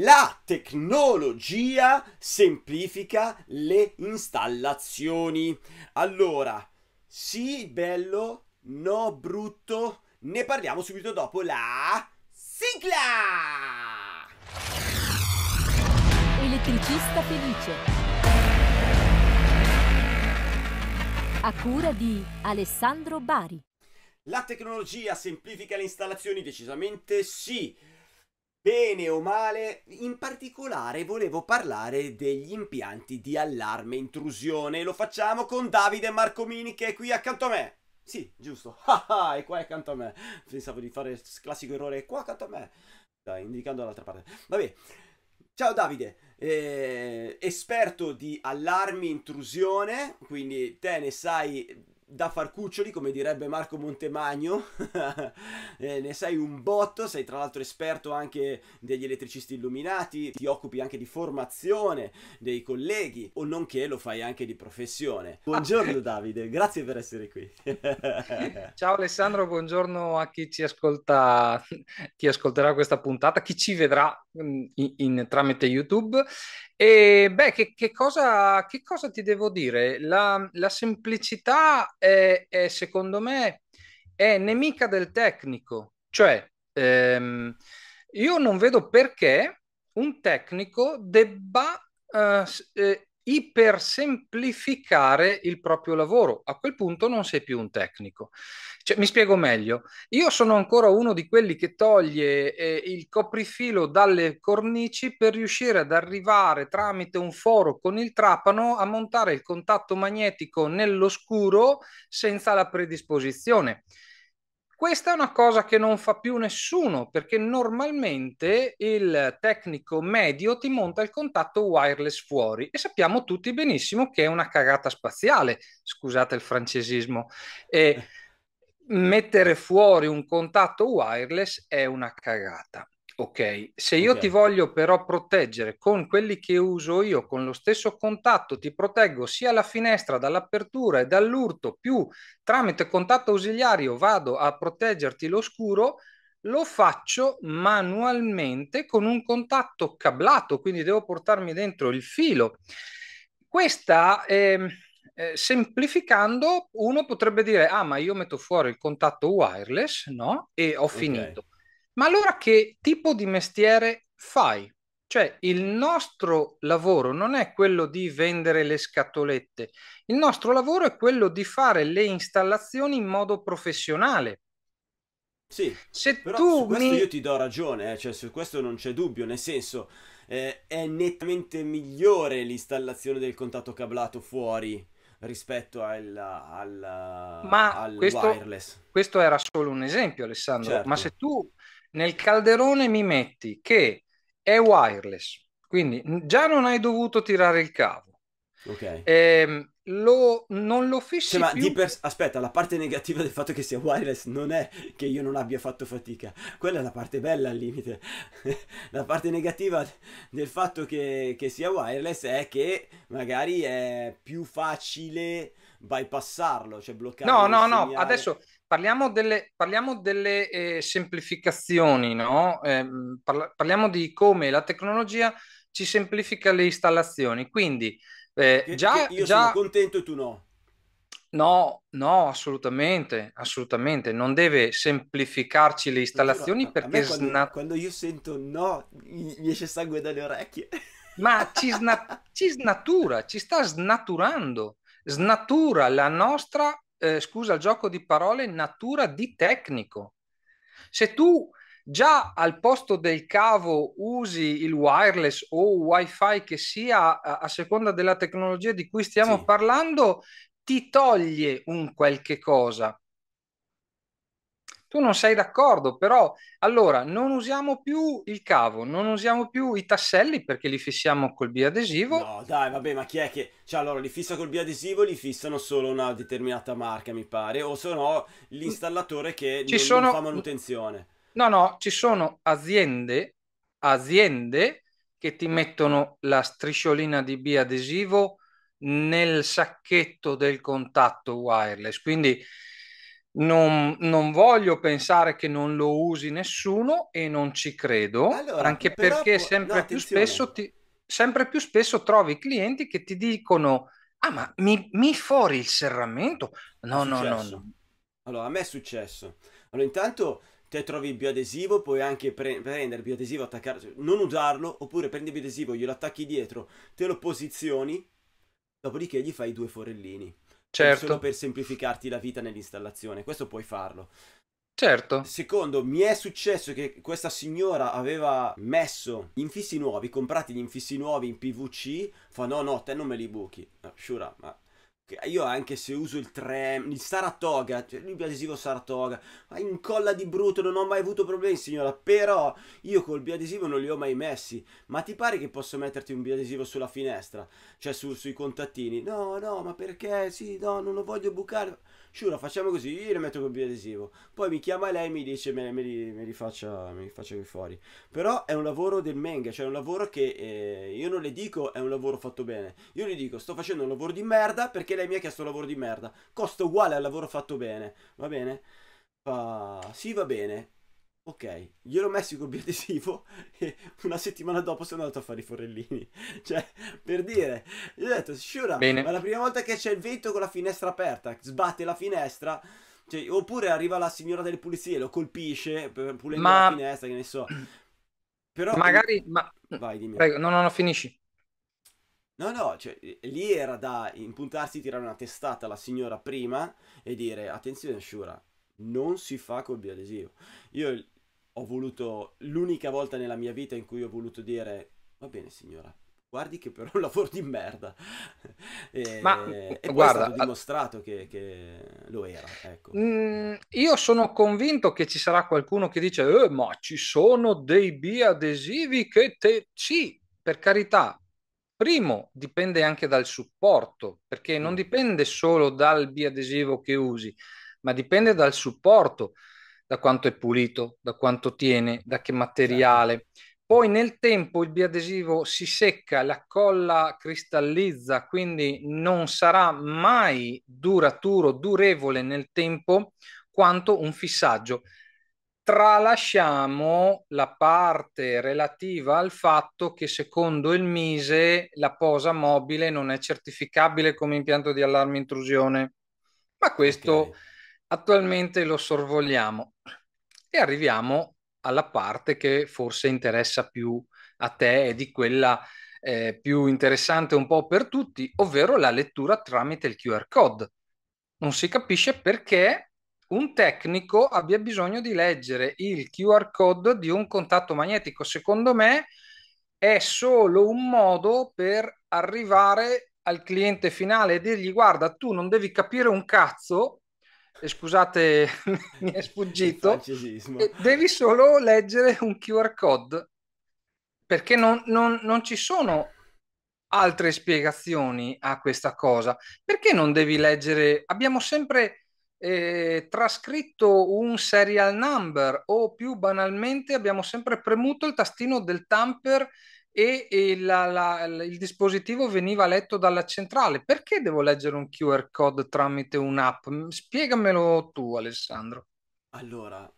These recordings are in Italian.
La tecnologia semplifica le installazioni. Allora, sì, bello, no, brutto. Ne parliamo subito dopo la sigla! Elettricista felice. A cura di Alessandro Bari. La tecnologia semplifica le installazioni? Decisamente sì. Bene o male, in particolare volevo parlare degli impianti di allarme intrusione. Lo facciamo con Davide Marcomini che è qui accanto a me. Sì, giusto. Ah, ah, è qua accanto a me. Pensavo di fare il classico errore. È qua accanto a me. Dai, indicando l'altra parte. Vabbè. Ciao Davide, eh, esperto di allarmi intrusione, quindi te ne sai da cuccioli, come direbbe Marco Montemagno, eh, ne sei un botto, sei tra l'altro esperto anche degli elettricisti illuminati, ti occupi anche di formazione dei colleghi, o nonché lo fai anche di professione. Ah. Buongiorno Davide, grazie per essere qui. Ciao Alessandro, buongiorno a chi ci ascolta, chi ascolterà questa puntata, chi ci vedrà mm, in, in, tramite YouTube. E beh, che, che, cosa, che cosa, ti devo dire? La, la semplicità è, è, secondo me, è nemica del tecnico. Cioè, ehm, io non vedo perché un tecnico debba eh, eh ipersemplificare il proprio lavoro. A quel punto non sei più un tecnico. Cioè, mi spiego meglio. Io sono ancora uno di quelli che toglie eh, il coprifilo dalle cornici per riuscire ad arrivare tramite un foro con il trapano a montare il contatto magnetico nell'oscuro senza la predisposizione. Questa è una cosa che non fa più nessuno perché normalmente il tecnico medio ti monta il contatto wireless fuori e sappiamo tutti benissimo che è una cagata spaziale, scusate il francesismo. E mettere fuori un contatto wireless è una cagata. Ok, se io okay. ti voglio però proteggere con quelli che uso io, con lo stesso contatto, ti proteggo sia la finestra dall'apertura e dall'urto, più tramite contatto ausiliario vado a proteggerti lo scuro, lo faccio manualmente con un contatto cablato, quindi devo portarmi dentro il filo. Questa ehm, Eh, semplificando, uno potrebbe dire: Ah, ma io metto fuori il contatto wireless, no? E ho okay. finito. Ma allora che tipo di mestiere fai? Cioè, il nostro lavoro non è quello di vendere le scatolette, il nostro lavoro è quello di fare le installazioni in modo professionale. Sì, se tu mi... io ti do ragione, eh, cioè su questo non c'è dubbio, nel senso eh, è nettamente migliore l'installazione del contatto cablato fuori rispetto al, al, Ma al questo, wireless. Questo era solo un esempio, Alessandro, certo. ma se tu nel calderone mi metti che è wireless, quindi già non hai dovuto tirare il cavo. Ok. Eh, lo, non lo fissi cioè, più. Per... Aspetta, la parte negativa del fatto che sia wireless non è che io non abbia fatto fatica. Quella è la parte bella al limite. la parte negativa del fatto che, che sia wireless è che magari è più facile bypassarlo, cioè bloccarlo. No, no, no, adesso Parliamo delle, parliamo delle eh, semplificazioni, no? eh, parliamo di come la tecnologia ci semplifica le installazioni. Quindi, eh, che, già, che io già... sono contento e tu no. No, no, assolutamente, assolutamente. Non deve semplificarci le installazioni no, perché... Quando, sna... quando, io sento no, mi esce sangue dalle orecchie. Ma ci, sna... ci snatura, ci sta snaturando snatura la nostra eh, scusa il gioco di parole, natura di tecnico. Se tu già al posto del cavo usi il wireless o wifi che sia a, a seconda della tecnologia di cui stiamo sì. parlando, ti toglie un qualche cosa tu non sei d'accordo, però allora non usiamo più il cavo, non usiamo più i tasselli perché li fissiamo col biadesivo. No, dai, vabbè, ma chi è che cioè allora li fissa col biadesivo, li fissano solo una determinata marca, mi pare, o se no l'installatore che ci non, sono... non fa manutenzione. No, no, ci sono aziende, aziende che ti mettono la strisciolina di biadesivo nel sacchetto del contatto wireless, quindi non, non, voglio pensare che non lo usi nessuno e non ci credo, allora, anche però, perché sempre, no, più spesso ti, sempre più spesso trovi clienti che ti dicono ah ma mi, mi fuori il serramento? No, no, no, no. Allora, a me è successo. Allora, intanto te trovi il bioadesivo, puoi anche pre- prendere il bioadesivo, attaccarlo, non usarlo, oppure prendi il bioadesivo, glielo attacchi dietro, te lo posizioni, dopodiché gli fai due forellini certo. solo per semplificarti la vita nell'installazione. Questo puoi farlo. Certo. Secondo, mi è successo che questa signora aveva messo infissi nuovi, comprati gli infissi nuovi in PVC, fa no no, te non me li buchi. Ah, Shura, ma io anche se uso il 3, il Saratoga, cioè il biadesivo Saratoga, ma incolla di brutto, non ho mai avuto problemi signora, però io col biadesivo non li ho mai messi, ma ti pare che posso metterti un biadesivo sulla finestra, cioè su, sui contattini? No, no, ma perché? Sì, no, non lo voglio bucare. Sciura, facciamo così, io le metto col biadesivo, poi mi chiama lei e mi dice me, me, li, me, li, faccia, me li faccia qui fuori. Però è un lavoro del menga, cioè è un lavoro che eh, io non le dico è un lavoro fatto bene, io le dico sto facendo un lavoro di merda perché lei mi ha chiesto lavoro di merda. Costa uguale al lavoro fatto bene. Va bene? Uh, sì, va bene. Ok, gliel'ho messo col biadesivo e una settimana dopo sono andato a fare i forellini. Cioè, per dire, gli ho detto, Shura, Bene. ma la prima volta che c'è il vento con la finestra aperta, sbatte la finestra, cioè, oppure arriva la signora delle pulizie, e lo colpisce, pulendo ma... la finestra, che ne so. Però... Magari, ma... Vai, dimmi. Prego, no, no, no, finisci. No, no, cioè, eh, lì era da impuntarsi, tirare una testata alla signora prima e dire, attenzione Shura, non si fa col biadesivo. Io ho voluto, l'unica volta nella mia vita in cui ho voluto dire, va bene signora, guardi che però è un lavoro di merda. e, Ma e poi guarda, è stato dimostrato che, che lo era. Ecco. Mm, io sono convinto che ci sarà qualcuno che dice: eh, Ma ci sono dei biadesivi che te. Sì, per carità, Primo, dipende anche dal supporto, perché non mm. dipende solo dal biadesivo che usi, ma dipende dal supporto, da quanto è pulito, da quanto tiene, da che materiale. Certo. Poi nel tempo il biadesivo si secca, la colla cristallizza, quindi non sarà mai duraturo, durevole nel tempo quanto un fissaggio tralasciamo la parte relativa al fatto che secondo il Mise la posa mobile non è certificabile come impianto di allarme intrusione, ma questo okay. attualmente lo sorvoliamo e arriviamo alla parte che forse interessa più a te e di quella eh, più interessante un po' per tutti, ovvero la lettura tramite il QR code. Non si capisce perché un tecnico abbia bisogno di leggere il QR code di un contatto magnetico. Secondo me è solo un modo per arrivare al cliente finale e dirgli guarda tu non devi capire un cazzo e eh, scusate mi è sfuggito eh, devi solo leggere un QR code perché non, non, non ci sono altre spiegazioni a questa cosa perché non devi leggere abbiamo sempre eh, trascritto un serial number o più banalmente abbiamo sempre premuto il tastino del tamper e, e la, la, il dispositivo veniva letto dalla centrale. Perché devo leggere un QR code tramite un'app? Spiegamelo tu, Alessandro. Allora,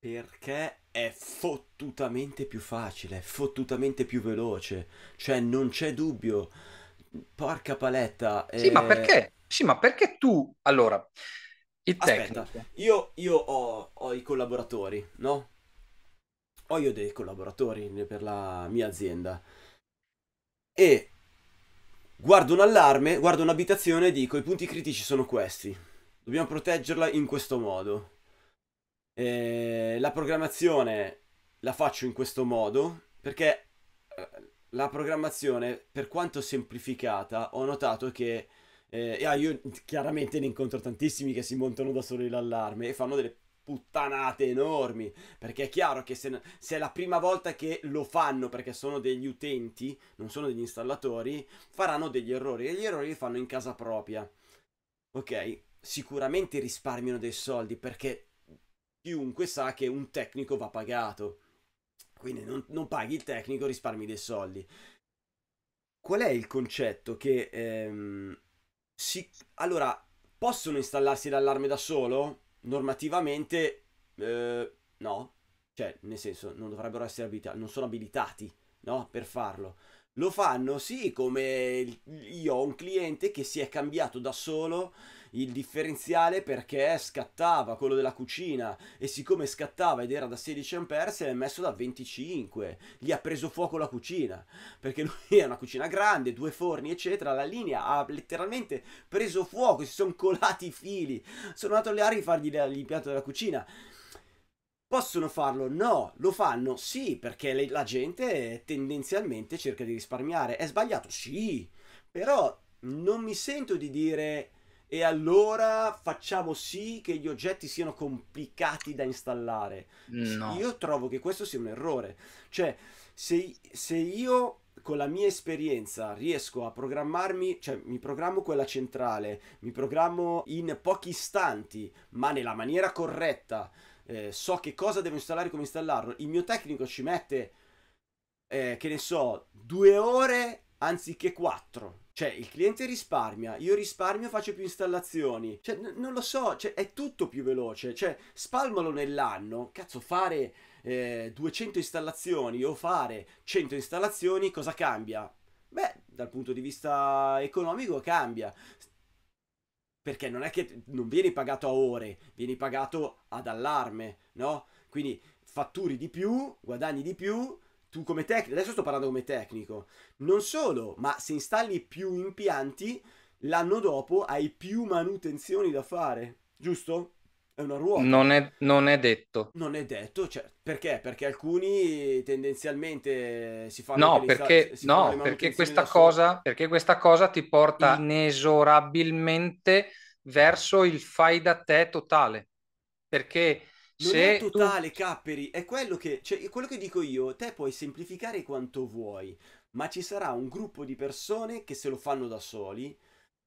perché è fottutamente più facile, è fottutamente più veloce, cioè non c'è dubbio. Porca paletta. Sì, eh... ma perché? Sì, ma perché tu... Allora, il Aspetta, tecnico... io, io ho, ho i collaboratori, no? Ho io dei collaboratori per la mia azienda. E guardo un allarme, guardo un'abitazione e dico i punti critici sono questi. Dobbiamo proteggerla in questo modo. E la programmazione la faccio in questo modo perché eh, la programmazione, per quanto semplificata, ho notato che eh, ah, io chiaramente ne incontro tantissimi che si montano da soli l'allarme e fanno delle puttanate enormi, perché è chiaro che se, se, è la prima volta che lo fanno perché sono degli utenti, non sono degli installatori, faranno degli errori e gli errori li fanno in casa propria. Ok, sicuramente risparmiano dei soldi perché chiunque sa che un tecnico va pagato. Quindi non, non paghi il tecnico, risparmi dei soldi. Qual è il concetto che... Ehm, si, allora, possono installarsi l'allarme da solo? Normativamente, eh, no. Cioè, nel senso, non dovrebbero essere abilitati, non sono abilitati, no, per farlo. Lo fanno sì come io ho un cliente che si è cambiato da solo il differenziale perché scattava quello della cucina e siccome scattava ed era da 16 ampere se l'è messo da 25 gli ha preso fuoco la cucina perché lui è una cucina grande due forni eccetera la linea ha letteralmente preso fuoco si sono colati i fili sono andato lì a rifargli l'impianto della cucina Possono farlo? No. Lo fanno? Sì, perché la gente tendenzialmente cerca di risparmiare. È sbagliato? Sì. Però non mi sento di dire e allora facciamo sì che gli oggetti siano complicati da installare. No. Io trovo che questo sia un errore. Cioè, se, se, io con la mia esperienza riesco a programmarmi, cioè mi programmo quella centrale, mi programmo in pochi istanti, ma nella maniera corretta, eh, so che cosa devo installare, come installarlo, il mio tecnico ci mette, eh, che ne so, due ore anziché quattro. Cioè, il cliente risparmia, io risparmio, faccio più installazioni. Cioè, n- non lo so, cioè, è tutto più veloce. Cioè, spalmalo nell'anno. Cazzo, fare eh, 200 installazioni o fare 100 installazioni, cosa cambia? Beh, dal punto di vista economico cambia perché non è che non vieni pagato a ore, vieni pagato ad allarme, no? Quindi fatturi di più, guadagni di più, tu come tecnico, adesso sto parlando come tecnico, non solo, ma se installi più impianti, l'anno dopo hai più manutenzioni da fare, giusto? è una ruota. Non è, non è detto. Non è detto, cioè, perché? Perché alcuni tendenzialmente si fanno... No, perché, si no, perché, questa cosa, perché questa cosa ti porta In... inesorabilmente verso il fai da te totale. Perché... Non se è totale, tu... Capperi, è quello che, cioè, quello che dico io, te puoi semplificare quanto vuoi, ma ci sarà un gruppo di persone che se lo fanno da soli,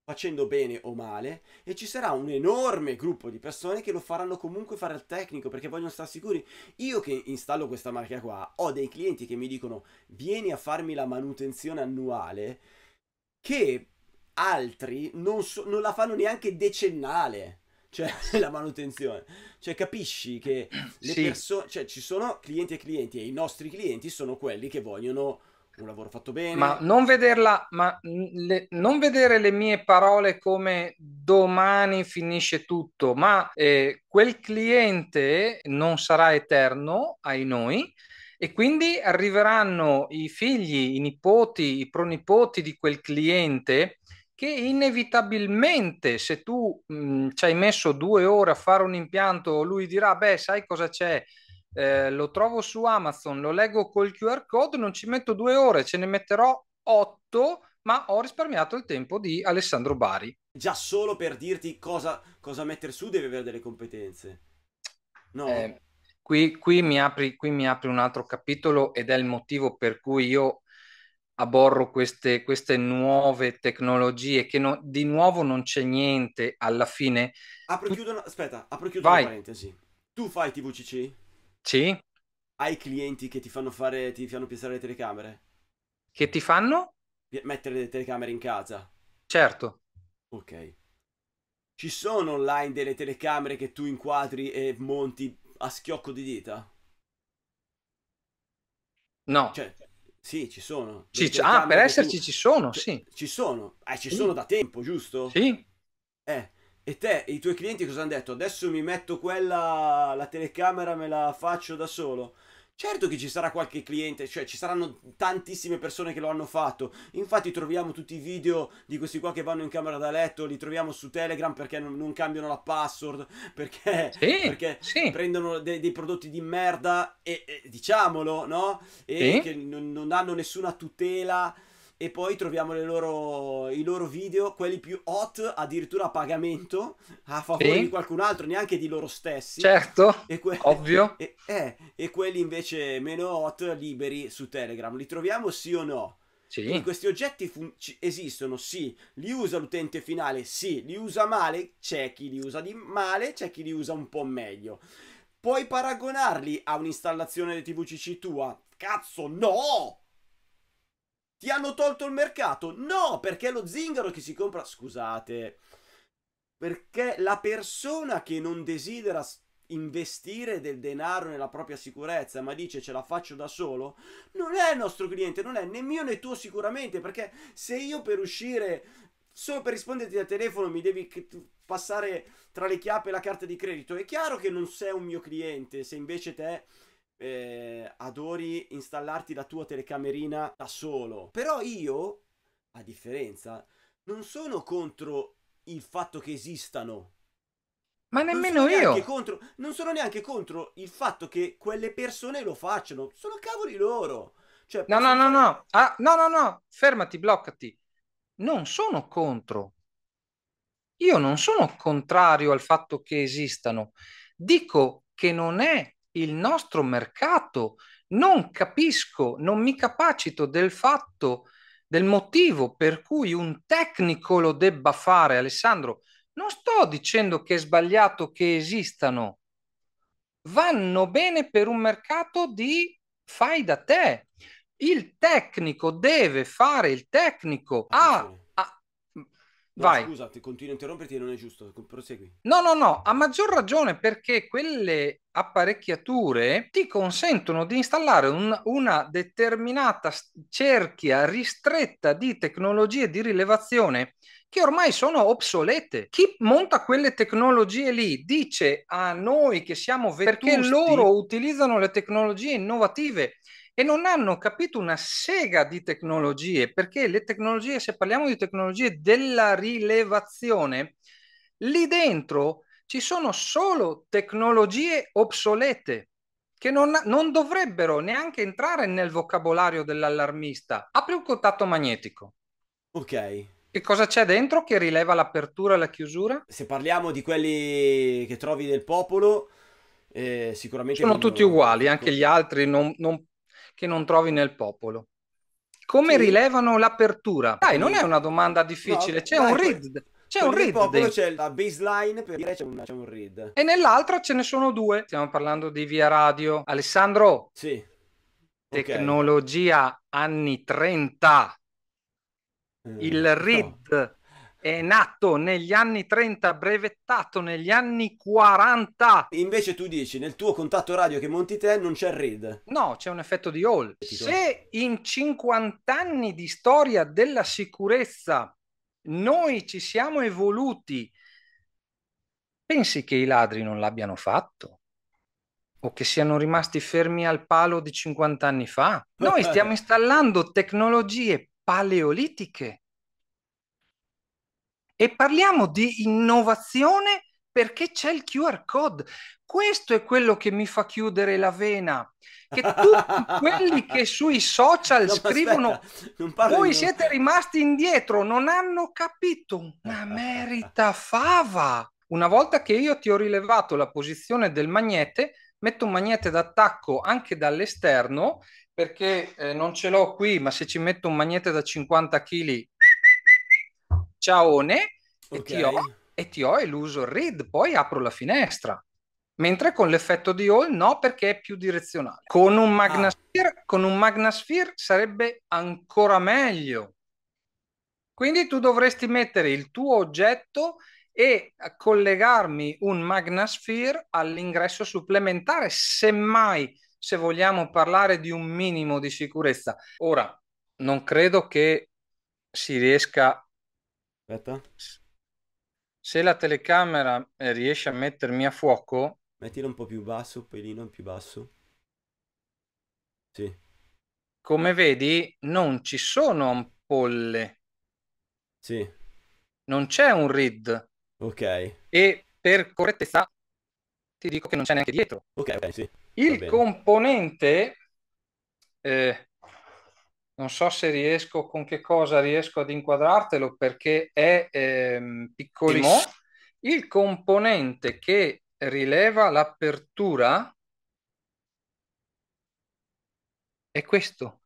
facendo bene o male, e ci sarà un enorme gruppo di persone che lo faranno comunque fare al tecnico perché vogliono stare sicuri. Io che installo questa marca qua, ho dei clienti che mi dicono vieni a farmi la manutenzione annuale, che altri non, so, non la fanno neanche decennale. Cioè, la manutenzione. Cioè, capisci che le sì. persone. Cioè, ci sono clienti e clienti, e i nostri clienti sono quelli che vogliono un lavoro fatto bene. Ma non vederla, ma le, non vedere le mie parole come domani finisce tutto, ma eh, quel cliente non sarà eterno ai noi. E quindi arriveranno i figli, i nipoti, i pronipoti di quel cliente che inevitabilmente se tu mh, mm, ci hai messo due ore a fare un impianto, lui dirà, beh, sai cosa c'è? eh, lo trovo su Amazon, lo leggo col QR code, non ci metto due ore, ce ne metterò otto, ma ho risparmiato il tempo di Alessandro Bari. Già solo per dirti cosa, cosa mettere su devi avere delle competenze. No. Eh, qui, qui, mi apri, qui mi apri un altro capitolo ed è il motivo per cui io aborro queste, queste nuove tecnologie che no, di nuovo non c'è niente alla fine. Apro tu... chiudo una, aspetta, apro chiudo Vai. una parentesi. Tu fai TVCC? Sì? Hai clienti che ti fanno fare, ti fanno piazzare le telecamere? Che ti fanno? Mettere le telecamere in casa. Certo. Ok. Ci sono online delle telecamere che tu inquadri e monti a schiocco di dita? No. Cioè, sì, ci sono. Ci, ah, per esserci tu... ci sono, sì. Ci sono. Eh, ci sono da tempo, giusto? Sì. Eh, e te e i tuoi clienti cosa hanno detto? Adesso mi metto quella, la telecamera me la faccio da solo. Certo che ci sarà qualche cliente, cioè ci saranno tantissime persone che lo hanno fatto. Infatti troviamo tutti i video di questi qua che vanno in camera da letto, li troviamo su Telegram perché non, non cambiano la password, perché, sì, perché sì. prendono de- dei prodotti di merda e, e diciamolo, no? E sì. che non, non hanno nessuna tutela e poi troviamo loro, i loro video, quelli più hot, addirittura a pagamento, a favore sì. di qualcun altro, neanche di loro stessi. Certo, e que- ovvio. E, eh, e, quelli invece meno hot, liberi su Telegram. Li troviamo sì o no? Sì. Quindi questi oggetti fun- esistono, sì. Li usa l'utente finale, sì. Li usa male, c'è chi li usa di male, c'è chi li usa un po' meglio. Puoi paragonarli a un'installazione di TVCC tua? Cazzo, no! Ti hanno tolto il mercato? No, perché lo zingaro che si compra... Scusate. Perché la persona che non desidera investire del denaro nella propria sicurezza, ma dice ce la faccio da solo, non è il nostro cliente, non è né mio né tuo sicuramente, perché se io per uscire solo per risponderti al telefono mi devi passare tra le chiappe la carta di credito, è chiaro che non sei un mio cliente, se invece te eh, adori installarti la tua telecamerina da solo. Però io, a differenza, non sono contro il fatto che esistano. Ma nemmeno io. Contro, non sono neanche contro il fatto che quelle persone lo facciano. Sono cavoli loro. Cioè, no, no, no, no. Ah, no, no, no. Fermati, bloccati. Non sono contro. Io non sono contrario al fatto che esistano. Dico che non è il nostro mercato. Non capisco, non mi capacito del fatto, del motivo per cui un tecnico lo debba fare, Alessandro. Non sto dicendo che è sbagliato che esistano. Vanno bene per un mercato di fai da te. Il tecnico deve fare il tecnico. Ha Vai. Scusa, ti continuo a interromperti, non è giusto, prosegui. No, no, no, a maggior ragione perché quelle apparecchiature ti consentono di installare un, una determinata cerchia ristretta di tecnologie di rilevazione che ormai sono obsolete. Chi monta quelle tecnologie lì dice a noi che siamo vetusti perché loro utilizzano le tecnologie innovative e non hanno capito una sega di tecnologie, perché le tecnologie, se parliamo di tecnologie della rilevazione, lì dentro ci sono solo tecnologie obsolete che non, non dovrebbero neanche entrare nel vocabolario dell'allarmista. Apri un contatto magnetico. Ok. Che cosa c'è dentro che rileva l'apertura e la chiusura? Se parliamo di quelli che trovi del popolo, eh, sicuramente... Sono non... tutti uguali, anche ecco. gli altri non, non, che non trovi nel popolo. Come sì. rilevano l'apertura? Dai, non è una domanda difficile, no, c'è dai, un read. C'è un read. Popolo, dentro. c'è la baseline per dire c'è, una, c'è un read. E nell'altro ce ne sono due. Stiamo parlando di via radio. Alessandro. Sì. Tecnologia okay. anni 30. Mm. Il eh, read. No è nato negli anni 30, brevettato negli anni 40. Invece tu dici, nel tuo contatto radio che monti te non c'è il read. No, c'è un effetto di Hall. Se in 50 anni di storia della sicurezza noi ci siamo evoluti, pensi che i ladri non l'abbiano fatto? o che siano rimasti fermi al palo di 50 anni fa. Noi stiamo installando tecnologie paleolitiche e parliamo di innovazione perché c'è il QR code. Questo è quello che mi fa chiudere la vena. Che tutti quelli che sui social no, scrivono, aspetta, voi di... siete rimasti indietro, non hanno capito. una merita fava. Una volta che io ti ho rilevato la posizione del magnete, metto un magnete d'attacco anche dall'esterno perché eh, non ce l'ho qui, ma se ci metto un magnete da 50 kg ciaone okay. e, ti ho, e ti ho eluso il read, poi apro la finestra. Mentre con l'effetto di all no, perché è più direzionale. Con un Magnasphere, ah. con un Magnasphere sarebbe ancora meglio. Quindi tu dovresti mettere il tuo oggetto e collegarmi un Magnasphere all'ingresso supplementare, semmai se vogliamo parlare di un minimo di sicurezza. Ora, non credo che si riesca Aspetta. Se la telecamera eh, riesce a mettermi a fuoco... Mettilo un po' più basso, un pelino più basso. Sì. Come eh. vedi, non ci sono ampolle. Sì. Non c'è un read. Ok. E per correttezza ti dico che non c'è neanche dietro. Ok, ok, sì. Il componente eh, non so se riesco, con che cosa riesco ad inquadrartelo perché è ehm, piccolino. Il componente che rileva l'apertura è questo.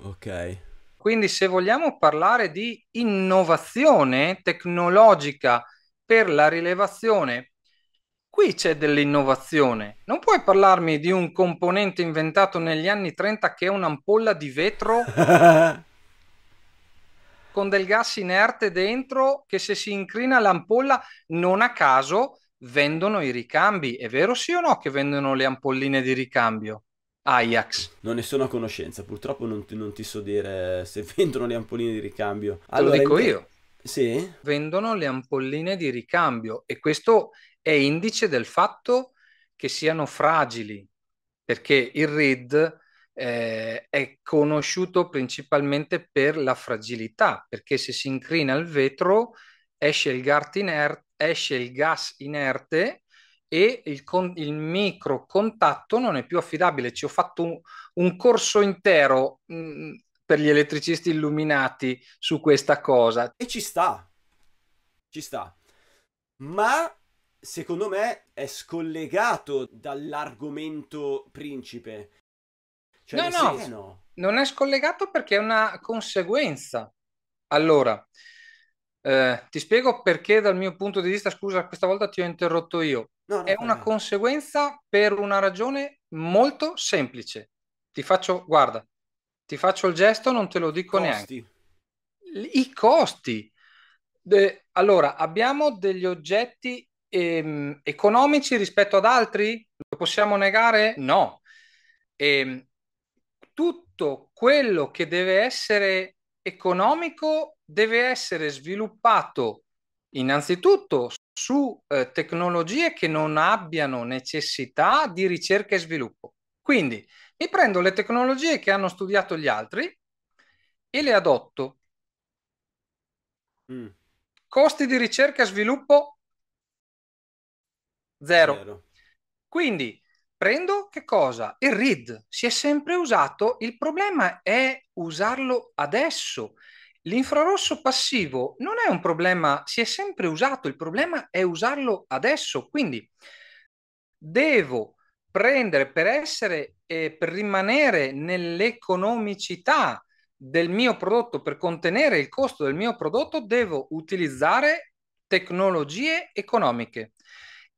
Ok. Quindi se vogliamo parlare di innovazione tecnologica per la rilevazione Qui c'è dell'innovazione. Non puoi parlarmi di un componente inventato negli anni 30 che è un'ampolla di vetro con del gas inerte dentro che se si incrina l'ampolla non a caso vendono i ricambi. È vero sì o no che vendono le ampolline di ricambio? Ajax. Non ne sono a conoscenza, purtroppo non ti, non ti so dire se vendono le ampolline di ricambio. Allora, Lo dico io. Sì. Vendono le ampolline di ricambio e questo è indice del fatto che siano fragili, perché il RID eh, è conosciuto principalmente per la fragilità, perché se si incrina il vetro esce il, inerte, esce il gas inerte e il, con, il micro contatto non è più affidabile. Ci ho fatto un, un corso intero mh, mm, per gli elettricisti illuminati su questa cosa. E ci sta, ci sta. Ma secondo me è scollegato dall'argomento principe. Cioè, no, no, eh, no, non è scollegato perché è una conseguenza. Allora, eh, ti spiego perché dal mio punto di vista, scusa, questa volta ti ho interrotto io. No, è una me. conseguenza per una ragione molto semplice. Ti faccio, guarda, ti faccio il gesto, non te lo dico costi. neanche. I costi. De, allora, abbiamo degli oggetti ehm, economici rispetto ad altri? Lo possiamo negare? No. Ehm, tutto quello che deve essere economico deve essere sviluppato innanzitutto su eh, tecnologie che non abbiano necessità di ricerca e sviluppo. Quindi mi prendo le tecnologie che hanno studiato gli altri e le adotto. Mm. Costi di ricerca e sviluppo Zero. Zero. Quindi prendo che cosa? Il read si è sempre usato, il problema è usarlo adesso. L'infrarosso passivo non è un problema, si è sempre usato, il problema è usarlo adesso. Quindi devo prendere per essere eh, per rimanere nell'economicità del mio prodotto, per contenere il costo del mio prodotto, devo utilizzare tecnologie economiche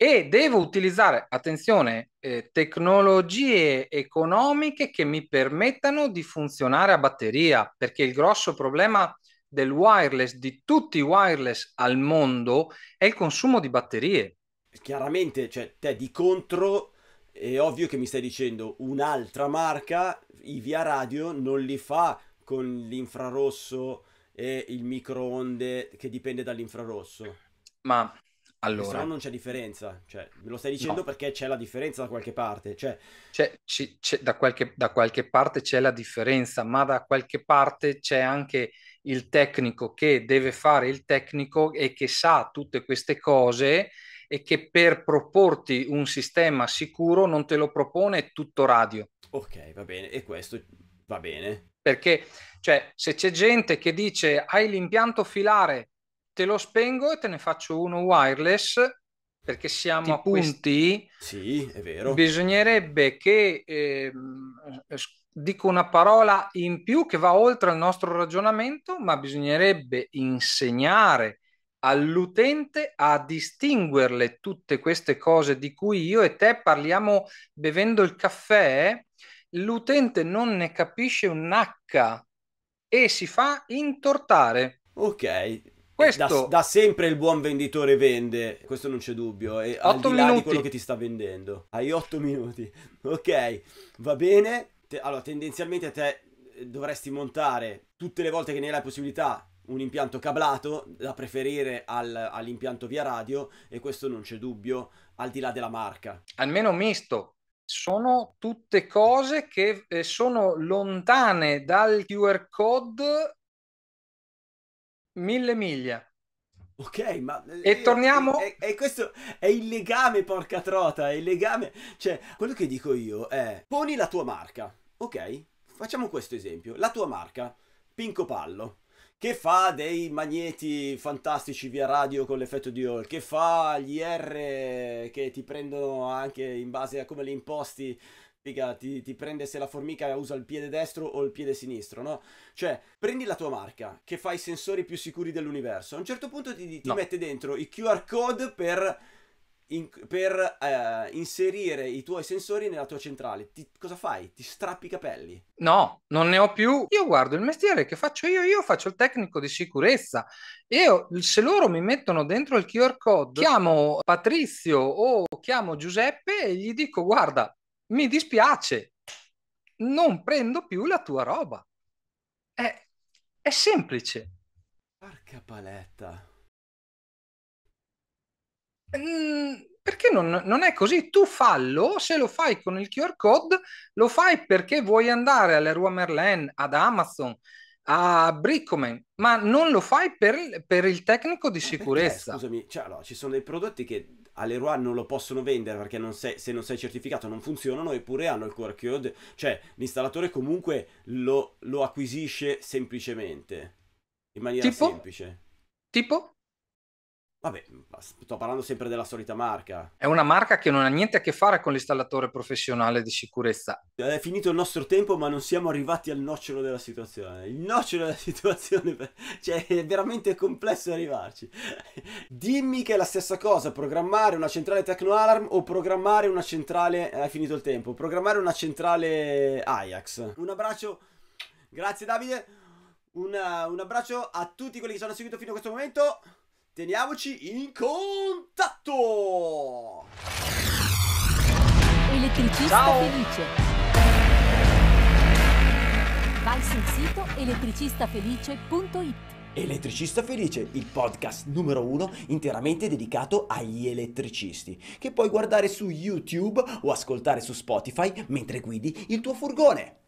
e devo utilizzare, attenzione, eh, tecnologie economiche che mi permettano di funzionare a batteria, perché il grosso problema del wireless, di tutti i wireless al mondo, è il consumo di batterie. Chiaramente, cioè, te di contro è ovvio che mi stai dicendo un'altra marca, i via radio, non li fa con l'infrarosso e il microonde che dipende dall'infrarosso. Ma allora, se non c'è differenza, cioè, me lo stai dicendo no. perché c'è la differenza da qualche parte. Cioè... C'è, c'è, c'è da, qualche, da, qualche, parte c'è la differenza, ma da qualche parte c'è anche il tecnico che deve fare il tecnico e che sa tutte queste cose e che per proporti un sistema sicuro non te lo propone tutto radio. Ok, va bene, e questo va bene. Perché, cioè, se c'è gente che dice hai l'impianto filare te lo spengo e te ne faccio uno wireless perché siamo a punti. Sì, è vero. Bisognerebbe che eh, dico una parola in più che va oltre il nostro ragionamento, ma bisognerebbe insegnare all'utente a distinguerle tutte queste cose di cui io e te parliamo bevendo il caffè, l'utente non ne capisce un H e si fa intortare. Ok, questo... Da, da, sempre il buon venditore vende, questo non c'è dubbio, e 8 minuti. di quello che ti sta vendendo. Hai otto minuti, ok, va bene. Te, allora, tendenzialmente te eh, dovresti montare tutte le volte che ne hai la possibilità un impianto cablato da preferire al, all'impianto via radio e questo non c'è dubbio al di là della marca. Almeno misto, sono tutte cose che eh, sono lontane dal QR code Mille miglia. Ok, ma... Eh, e io, torniamo... E questo è il legame, porca trota, è il legame... Cioè, quello che dico io è, poni la tua marca, ok? Facciamo questo esempio, la tua marca, Pinco Pallo, che fa dei magneti fantastici via radio con l'effetto di Hall, che fa gli R che ti prendono anche in base a come li imposti figa, ti, ti, prende se la formica usa il piede destro o il piede sinistro, no? Cioè, prendi la tua marca, che fa i sensori più sicuri dell'universo, a un certo punto ti, ti no. mette dentro i QR code per, in, per eh, inserire i tuoi sensori nella tua centrale. Ti, cosa fai? Ti strappi i capelli. No, non ne ho più. Io guardo il mestiere che faccio io, io faccio il tecnico di sicurezza. Io, se loro mi mettono dentro il QR code, chiamo Patrizio o chiamo Giuseppe e gli dico: Guarda, mi dispiace, non prendo più la tua roba. È, è semplice. Porca paletta. Mm, perché non, non, è così? Tu fallo, se lo fai con il QR code, lo fai perché vuoi andare alle Rua Merlin, ad Amazon, a Brickman, ma non lo fai per, per il tecnico di eh, sicurezza. Perché, scusami, cioè, allora, ci sono dei prodotti che a Leroy non lo possono vendere perché non sei, se non sei certificato non funzionano, eppure hanno il QR code, cioè l'installatore comunque lo, lo acquisisce semplicemente, in maniera tipo? semplice. Tipo? Vabbè, mm, sto parlando sempre della solita marca. È una marca che non ha niente a che fare con l'installatore professionale di sicurezza. È finito il nostro tempo, ma non siamo arrivati al nocciolo della situazione. Il nocciolo della situazione, cioè, è veramente complesso arrivarci. Dimmi che è la stessa cosa programmare una centrale Tecno Alarm o programmare una centrale. È eh, finito il tempo. Programmare una centrale Ajax. Un abbraccio. Grazie, Davide. Una... un abbraccio a tutti quelli che ci hanno seguito fino a questo momento. Teniamoci in contatto! Elettricista Ciao. felice. Vai sul sito elettricistafelice.it Elettricista Felice, il podcast numero uno interamente dedicato agli elettricisti, che puoi guardare su YouTube o ascoltare su Spotify mentre guidi il tuo furgone.